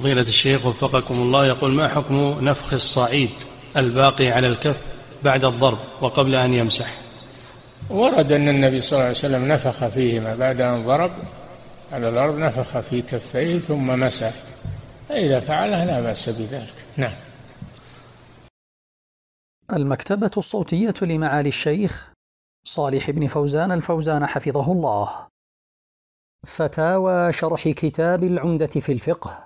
فضيلة الشيخ وفقكم الله يقول ما حكم نفخ الصعيد الباقي على الكف بعد الضرب وقبل أن يمسح ورد أن النبي صلى الله عليه وسلم نفخ فيهما بعد أن ضرب على الأرض نفخ في كفيه ثم مسح فإذا فعلها لا بأس بذلك نعم المكتبة الصوتية لمعالي الشيخ صالح بن فوزان الفوزان حفظه الله فتاوى شرح كتاب العمدة في الفقه